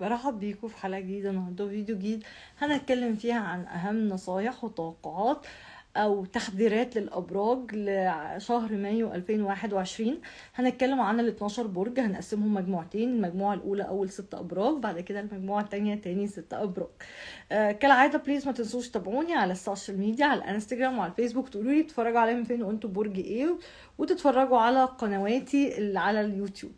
برحب بيكم في حلقه جديده النهارده فيديو جديد هنتكلم فيها عن اهم نصايح وتوقعات او تحذيرات للابراج لشهر مايو 2021 هنتكلم عن ال 12 برج هنقسمهم مجموعتين المجموعه الاولى اول ست ابراج بعد كده المجموعه الثانيه تاني ست ابراج آه كالعاده بليز ما تنسوش تتابعوني على السوشيال ميديا على الانستجرام وعلى الفيسبوك تقولوا لي بتتفرجوا عليا من فين وانتوا برج ايه وتتفرجوا على قنواتي اللي على اليوتيوب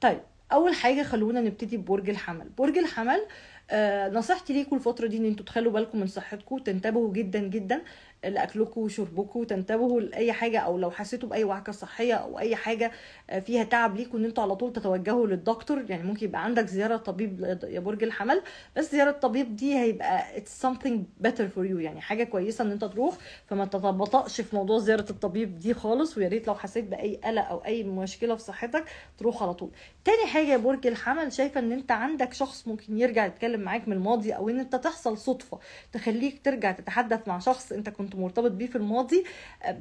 طيب اول حاجه خلونا نبتدي ببرج الحمل برج الحمل آه نصيحتي ليكم الفتره دي ان انتوا تخلوا بالكم من صحتكم تنتبهوا جدا جدا لاكلكم وشربكم وتنتبهوا لاي حاجه او لو حسيتوا باي وعكه صحيه او اي حاجه آه، فيها تعب ليكم ان انتوا على طول تتوجهوا للدكتور يعني ممكن يبقى عندك زياره طبيب يا برج الحمل بس زياره الطبيب دي هيبقى اتس something better for you يعني حاجه كويسه ان انت تروح فما تتبطأش في موضوع زياره الطبيب دي خالص ويا ريت لو حسيت باي قلق او اي مشكله في صحتك تروح على طول تاني حاجه يا برج الحمل شايفه ان انت عندك شخص ممكن يرجع يتكلم معاك من الماضي او ان انت تحصل صدفه تخليك ترجع تتحدث مع شخص انت كنت مرتبط بيه في الماضي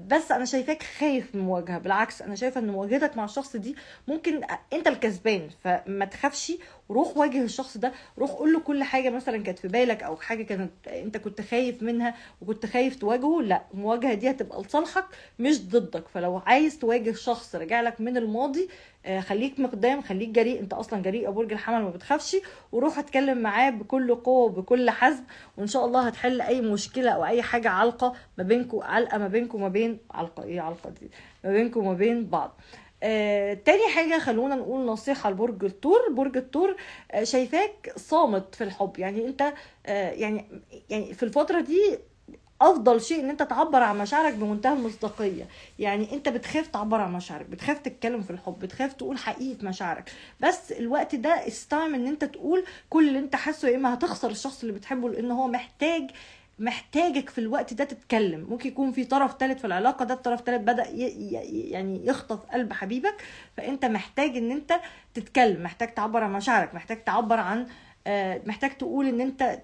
بس انا شايفاك خايف من المواجهه بالعكس انا شايفه ان مواجهتك مع الشخص دي ممكن انت الكسبان فما تخافش روح واجه الشخص ده روح قول له كل حاجه مثلا كانت في بالك او حاجه كانت انت كنت خايف منها وكنت خايف تواجهه لا المواجهه دي هتبقى لصالحك مش ضدك فلو عايز تواجه شخص رجع لك من الماضي آه، خليك مقدام خليك جريء انت اصلا جريء يا برج الحمل ما بتخافش وروح اتكلم معاه بكل قوه وبكل حزم وان شاء الله هتحل اي مشكله او اي حاجه علقه ما بينكم علقه ما بينكم ما بين علقه ايه علقه دي ما بينكم وما بين بعض آه، تاني حاجة خلونا نقول نصيحة لبرج التور برج التور آه، شايفاك صامت في الحب يعني انت آه، يعني يعني في الفترة دي افضل شيء ان انت تعبر عن مشاعرك بمنتهى المصداقيه يعني انت بتخاف تعبر عن مشاعرك بتخاف تتكلم في الحب بتخاف تقول حقيقه مشاعرك بس الوقت ده استعمل ان انت تقول كل اللي انت حاسه يا اما هتخسر الشخص اللي بتحبه لان هو محتاج محتاجك في الوقت ده تتكلم ممكن يكون في طرف ثالث في العلاقه ده الطرف الثالث بدا يعني يخطف قلب حبيبك فانت محتاج ان انت تتكلم محتاج تعبر عن مشاعرك محتاج تعبر عن آه، محتاج تقول ان انت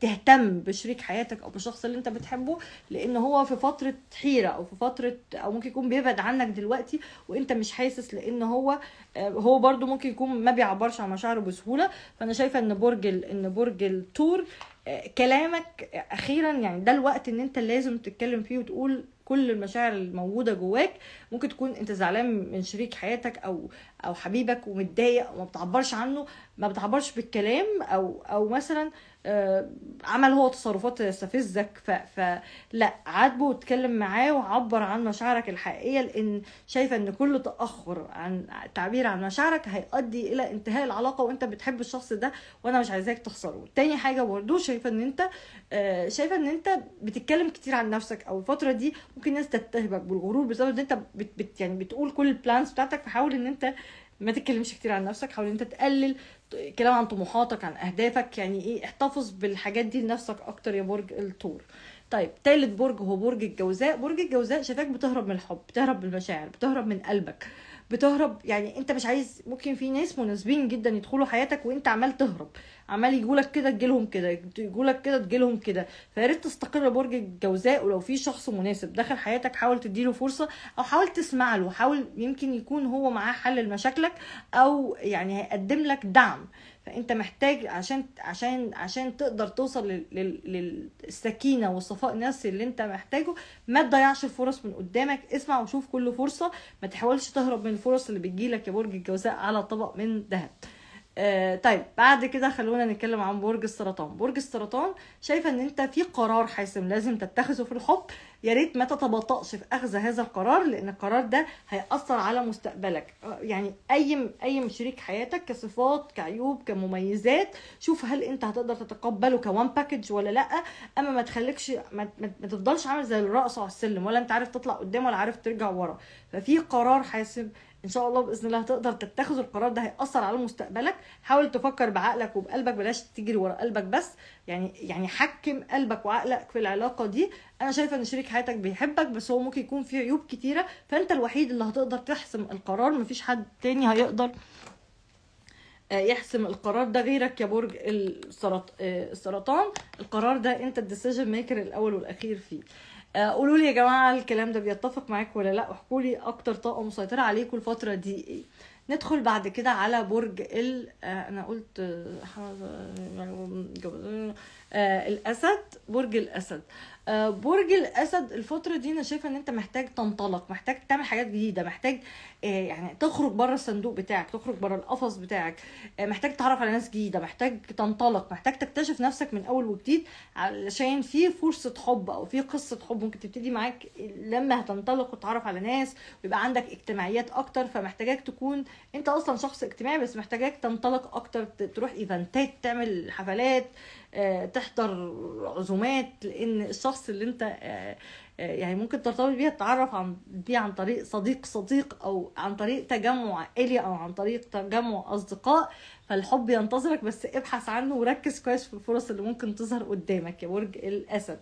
تهتم بشريك حياتك او بالشخص اللي انت بتحبه لان هو في فتره حيره او في فتره او ممكن يكون بيبعد عنك دلوقتي وانت مش حاسس لان هو آه، هو برده ممكن يكون ما بيعبرش عن مشاعره بسهوله فانا شايفه ان برج ان برج التور آه، كلامك اخيرا يعني ده الوقت ان انت لازم تتكلم فيه وتقول كل المشاعر الموجوده جواك ممكن تكون انت زعلان من شريك حياتك او او حبيبك ومتضايق وما بتعبرش عنه ما بتعبرش بالكلام او او مثلا آه، عمل هو تصرفات تستفزك فلا عاتبه واتكلم معاه وعبر عن مشاعرك الحقيقيه لان شايفه ان كل تاخر عن تعبير عن مشاعرك هيؤدي الى انتهاء العلاقه وانت بتحب الشخص ده وانا مش عايزاك تخسره تاني حاجه برضه شايفه ان انت آه، شايفه ان انت بتتكلم كتير عن نفسك او الفتره دي ممكن الناس تتهمك بالغرور بسبب ان انت بت بت يعني بتقول كل البلانز بتاعتك فحاول ان انت ما تتكلمش كتير عن نفسك حاول ان انت تقلل كلام عن طموحاتك عن اهدافك يعني ايه احتفظ بالحاجات دي لنفسك اكتر يا برج الثور طيب تالت برج هو برج الجوزاء برج الجوزاء شايفاك بتهرب من الحب بتهرب من المشاعر بتهرب من قلبك بتهرب يعني انت مش عايز ممكن في ناس مناسبين جدا يدخلوا حياتك وانت عمال تهرب عمال يجولك كده تجيلهم كده يجولك كده تجيلهم كده فياريت تستقر برج الجوزاء ولو في شخص مناسب دخل حياتك حاول تديله فرصه او حاول تسمع له حاول يمكن يكون هو معاه حل لمشاكلك او يعني هيقدم لك دعم فانت محتاج عشان عشان عشان تقدر توصل للسكينه والصفاء النفسي اللي انت محتاجه ما تضيعش الفرص من قدامك اسمع وشوف كل فرصه ما تحاولش تهرب من الفرص اللي بتجيلك يا برج الجوزاء على طبق من ذهب آه طيب بعد كده خلونا نتكلم عن برج السرطان برج السرطان شايفه ان انت في قرار حاسم لازم تتخذه في الحب يا ريت ما تتباطأش في اخذ هذا القرار لان القرار ده هيأثر على مستقبلك آه، يعني اي اي شريك حياتك كصفات كعيوب كمميزات شوف هل انت هتقدر تتقبله كوان باكج ولا لا اما ما تخليكش ما, ما تفضلش عامل زي الرقصه على السلم ولا انت عارف تطلع قدام ولا عارف ترجع ورا ففي قرار حاسم ان شاء الله باذن الله هتقدر تتخذ القرار ده هياثر على مستقبلك حاول تفكر بعقلك وبقلبك بلاش تجري ورا قلبك بس يعني يعني حكم قلبك وعقلك في العلاقه دي انا شايفه ان شريك حياتك بيحبك بس هو ممكن يكون فيه عيوب كتيره فانت الوحيد اللي هتقدر تحسم القرار مفيش حد تاني هيقدر آه، يحسم القرار ده غيرك يا برج آه، السرطان القرار ده انت الديسيجن ميكر الاول والاخير فيه آه، قولوا لي يا جماعه الكلام ده بيتفق معاك ولا لا احكوا لي اكتر طاقه مسيطره عليكم الفتره دي ايه ندخل بعد كده على برج ال آه، انا قلت آه، الاسد برج الاسد آه، برج الاسد الفتره دي انا شايفه ان انت محتاج تنطلق محتاج تعمل حاجات جديده محتاج آه، يعني تخرج بره الصندوق بتاعك تخرج بره القفص بتاعك آه، محتاج تتعرف على ناس جديده محتاج تنطلق محتاج تكتشف نفسك من اول وجديد علشان في فرصه حب او في قصه حب ممكن تبتدي معاك لما هتنطلق وتتعرف على ناس ويبقى عندك اجتماعيات اكتر فمحتاجاك تكون انت اصلا شخص اجتماعي بس محتاجاك تنطلق اكتر تروح ايفنتات تعمل حفلات تحضر عزومات لان الشخص الشخص اللي انت آه، آه، يعني ممكن ترتبط بيها تتعرف عن بيه عن طريق صديق صديق او عن طريق تجمع عائلي او عن طريق تجمع اصدقاء فالحب ينتظرك بس ابحث عنه وركز كويس في الفرص اللي ممكن تظهر قدامك يا برج الاسد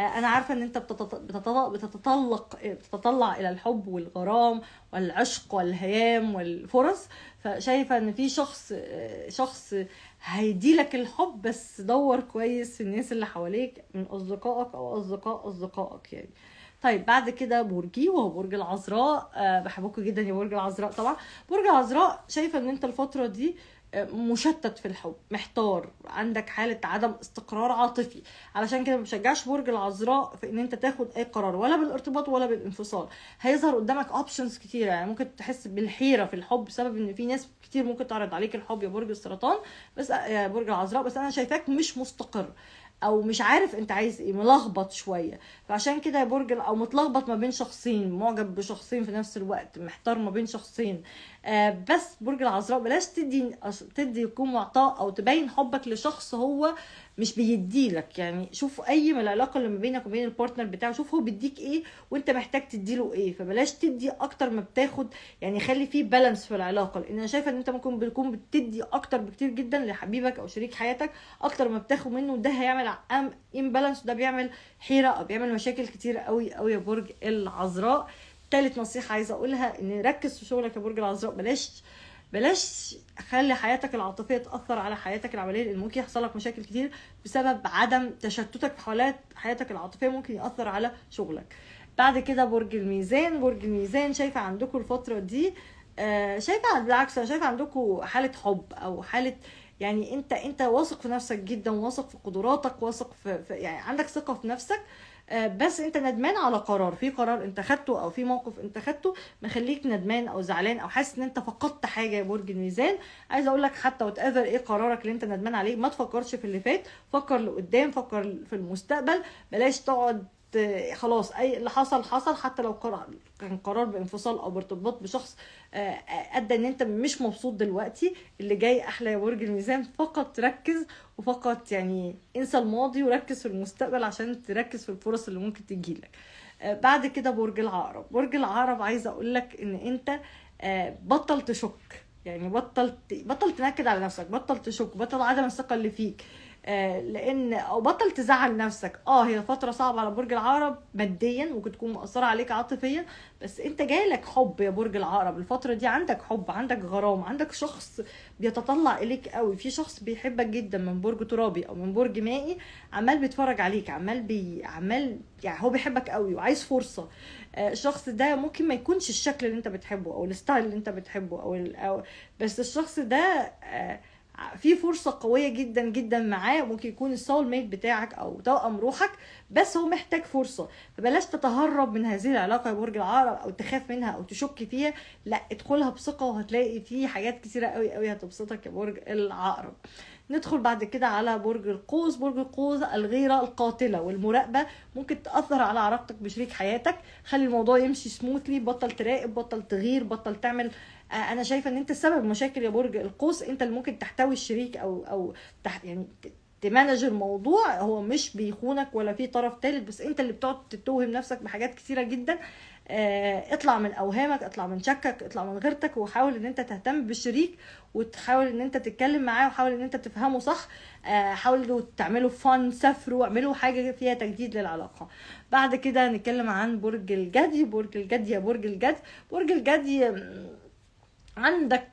انا عارفه ان انت بتتطلق بتتطلق بتتطلع الى الحب والغرام والعشق والهيام والفرص فشايفه ان في شخص شخص هيديلك الحب بس دور كويس في الناس اللي حواليك من اصدقائك او اصدقاء اصدقائك يعني طيب بعد كده برجي وهو برج العذراء أه بحبكم جدا يا برج العذراء طبعا برج العذراء شايفه ان انت الفتره دي مشتت في الحب محتار عندك حاله عدم استقرار عاطفي علشان كده ما بشجعش برج العذراء في ان انت تاخد اي قرار ولا بالارتباط ولا بالانفصال هيظهر قدامك اوبشنز كتيره يعني ممكن تحس بالحيره في الحب بسبب ان في ناس كتير ممكن تعرض عليك الحب يا برج السرطان بس يا برج العذراء بس انا شايفاك مش مستقر او مش عارف انت عايز ايه ملخبط شويه فعشان كده يا برج او متلخبط ما بين شخصين معجب بشخصين في نفس الوقت محتار ما بين شخصين آه، بس برج العذراء بلاش تدي تدي يكون معطاء او تبين حبك لشخص هو مش بيديلك يعني شوف اي من العلاقه اللي ما بينك وبين البارتنر بتاعه شوف هو بيديك ايه وانت محتاج تديله ايه فبلاش تدي اكتر ما بتاخد يعني خلي فيه بالانس في العلاقه لان انا شايفه ان انت ممكن بتكون بتدي اكتر بكتير جدا لحبيبك او شريك حياتك اكتر ما بتاخد منه ده هيعمل امبالانس وده بيعمل حيره او بيعمل مشاكل كتير قوي قوي يا برج العذراء ثالث نصيحه عايزه اقولها ان ركز في شغلك يا برج العذراء بلاش بلاش خلي حياتك العاطفيه تاثر على حياتك العمليه لان ممكن يحصل لك مشاكل كتير بسبب عدم تشتتك في حالات حياتك العاطفيه ممكن ياثر على شغلك بعد كده برج الميزان برج الميزان شايفه عندكم الفتره دي آه، شايفه بالعكس انا شايفه عندكم حاله حب او حاله يعني انت انت واثق في نفسك جدا واثق في قدراتك واثق في, في يعني عندك ثقه في نفسك آه آه، بس انت ندمان على قرار في قرار انت خدته او في موقف انت خدته مخليك ندمان او زعلان او حاسس ان انت فقدت حاجه يا برج الميزان عايز اقول لك حتى وات ايه قرارك اللي انت ندمان عليه ما تفكرش في اللي فات فكر لقدام فكر في المستقبل بلاش تقعد خلاص اي اللي حصل حصل حتى لو قرار كان قرار بانفصال او بارتباط بشخص آه، آه، ادى ان انت مش مبسوط دلوقتي اللي جاي احلى يا برج الميزان فقط ركز وفقط يعني انسى الماضي وركز في المستقبل عشان تركز في الفرص اللي ممكن تجيلك آه، بعد كده برج العقرب برج العقرب عايزه اقول لك ان انت بطل تشك يعني بطل بطل تنكد على نفسك بطل تشك بطل عدم الثقه اللي فيك آه، لان او بطل تزعل نفسك اه هي فتره صعبه على برج العقرب ماديا ممكن تكون مأثره عليك عاطفيا بس انت جالك حب يا برج العقرب الفتره دي عندك حب عندك غرام عندك شخص بيتطلع اليك قوي في شخص بيحبك جدا من برج ترابي او من برج مائي عمال بيتفرج عليك عمال بي عمال يعني هو بيحبك قوي وعايز فرصه آه، الشخص ده ممكن ما يكونش الشكل اللي انت بتحبه او الستايل اللي انت بتحبه او, ال... أو بس الشخص ده آه، في فرصه قويه جدا جدا معاه ممكن يكون السول ميت بتاعك او توأم روحك بس هو محتاج فرصه فبلاش تتهرب من هذه العلاقه يا برج العقرب او تخاف منها او تشك فيها لا ادخلها بثقه وهتلاقي فيه حاجات كتيره قوي قوي هتبسطك يا برج العقرب ندخل بعد كده على برج القوس برج القوس الغيرة القاتلة والمراقبة ممكن تأثر على علاقتك بشريك حياتك خلي الموضوع يمشي سموثلي بطل تراقب بطل تغير بطل تعمل آه، انا شايفه ان انت سبب مشاكل يا برج القوس انت اللي ممكن تحتوي الشريك او او تح يعني تمانج الموضوع هو مش بيخونك ولا في طرف ثالث بس انت اللي بتقعد تتوهم نفسك بحاجات كتيره جدا آه، اطلع من اوهامك اطلع من شكك اطلع من غيرتك وحاول ان انت تهتم بالشريك وتحاول ان انت تتكلم معاه وحاول ان انت تفهمه صح آه، حاولوا تعملوا فن سافروا اعملوا حاجه فيها تجديد للعلاقه بعد كده نتكلم عن برج الجدي برج الجدي يا برج الجدي برج الجدي آه، عندك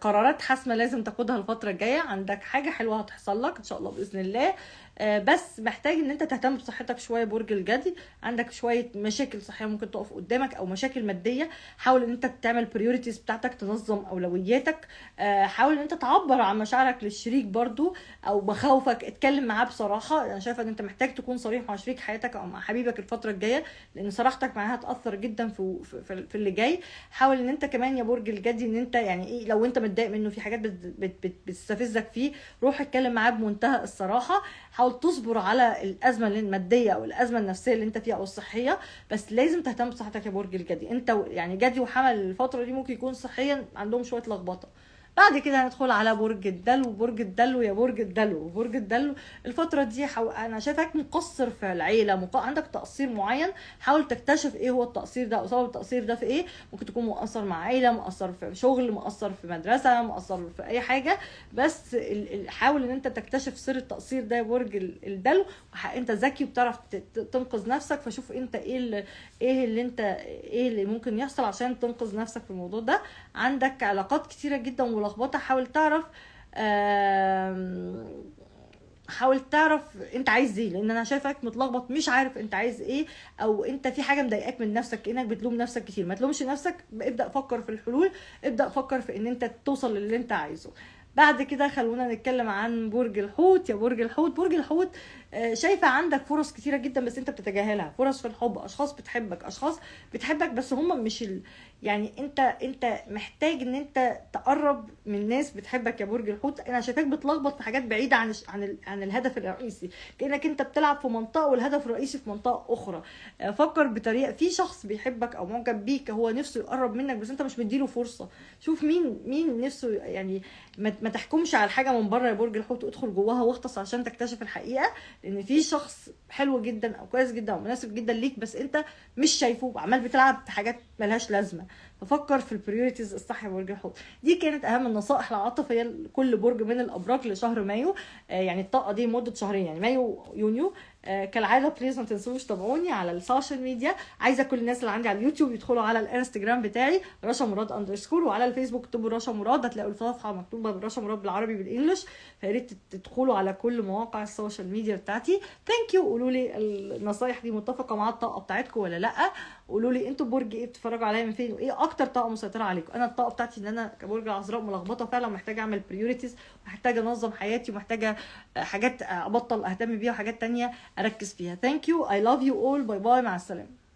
قرارات حاسمه لازم تاخدها الفتره الجايه عندك حاجه حلوه هتحصل لك ان شاء الله باذن الله آه، بس محتاج ان انت تهتم بصحتك شويه برج الجدي عندك شويه مشاكل صحيه ممكن تقف قدامك او مشاكل ماديه حاول ان انت تعمل بريوريتيز بتاعتك تنظم اولوياتك آه، حاول ان انت تعبر عن مشاعرك للشريك برضو او مخاوفك اتكلم معاه بصراحه انا شايفه ان انت محتاج تكون صريح مع شريك حياتك او مع حبيبك الفتره الجايه لان صراحتك معاه هتاثر جدا في في اللي جاي حاول ان انت كمان يا برج الجدي ان انت يعني ايه لو انت متضايق منه في حاجات بتستفزك فيه روح اتكلم معاه بمنتهى الصراحه حاول تحاول تصبر على الازمه الماديه او الازمه النفسيه اللي انت فيها او الصحيه بس لازم تهتم بصحتك يا برج الجدي انت يعني جدي وحمل الفتره دي ممكن يكون صحيا عندهم شويه لخبطه بعد كده هندخل على برج الدلو برج الدلو يا برج الدلو برج الدلو الفتره دي حو... انا شايفك مقصر في العيله مق... عندك تقصير معين حاول تكتشف ايه هو التقصير ده سبب التقصير ده في ايه ممكن تكون مقصر مع عيله مقصر في شغل مقصر في مدرسه مقصر في اي حاجه بس ال... حاول ان انت تكتشف سر التقصير ده يا برج الدلو انت ذكي وبتعرف تنقذ نفسك فشوف انت ايه اللي ايه اللي انت ايه اللي ممكن يحصل عشان تنقذ نفسك في الموضوع ده عندك علاقات كتيره جدا ولا ملخبطه حاول تعرف حاول تعرف انت عايز ايه لان انا شايفك متلخبط مش عارف انت عايز ايه او انت في حاجه مضايقاك من نفسك كانك بتلوم نفسك كتير ما تلومش نفسك ابدا فكر في الحلول ابدا فكر في ان انت توصل للي انت عايزه بعد كده خلونا نتكلم عن برج الحوت يا برج الحوت برج الحوت آه، شايفه عندك فرص كتيره جدا بس انت بتتجاهلها فرص في الحب اشخاص بتحبك اشخاص بتحبك بس هم مش ال... يعني انت انت محتاج ان انت تقرب من ناس بتحبك يا برج الحوت انا شايفاك بتلخبط في حاجات بعيده عن عن ال... عن الهدف الرئيسي كانك انت بتلعب في منطقه والهدف الرئيسي في منطقه اخرى آه، فكر بطريقه في شخص بيحبك او معجب بيك هو نفسه يقرب منك بس انت مش مديله فرصه شوف مين مين نفسه يعني ما, ما تحكمش على حاجه من بره يا برج الحوت ادخل جواها واختص عشان تكتشف الحقيقه لان في شخص حلو جدا او كويس جدا او مناسب جدا ليك بس انت مش شايفه عمال بتلعب في حاجات ملهاش لازمه ففكر في البريوريتيز الصح برج الحوت دي كانت اهم النصائح العاطفيه لكل برج من الابراج لشهر مايو آه، يعني الطاقه دي مده شهرين يعني مايو يونيو آه، كالعاده بليز ما تنسوش تابعوني على السوشيال ميديا عايزه كل الناس اللي عندي على اليوتيوب يدخلوا على الانستجرام بتاعي رشا مراد اندرسكور وعلى الفيسبوك اكتبوا رشا مراد هتلاقوا الصفحه مكتوبه برشا مراد بالعربي بالانجلش فيا ريت تدخلوا على كل مواقع السوشيال ميديا بتاعتي ثانك يو قولوا لي النصايح دي متفقه مع الطاقه بتاعتكم ولا لا قولوا لي انتوا برج ايه بتتفرجوا عليا من فين وايه اكتر طاقه مسيطره عليكم انا الطاقه بتاعتي ان انا كبرج العذراء ملخبطه فعلا محتاجه اعمل بريوريتيز محتاجه انظم حياتي ومحتاجه حاجات ابطل اهتم بيها وحاجات ثانيه اركز فيها ثانك يو اي لاف يو اول باي باي مع السلامه